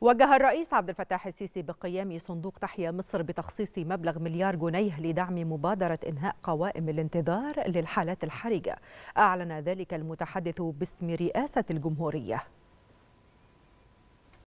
وجه الرئيس عبد الفتاح السيسي بقيام صندوق تحيا مصر بتخصيص مبلغ مليار جنيه لدعم مبادرة إنهاء قوائم الانتظار للحالات الحرجة أعلن ذلك المتحدث باسم رئاسة الجمهورية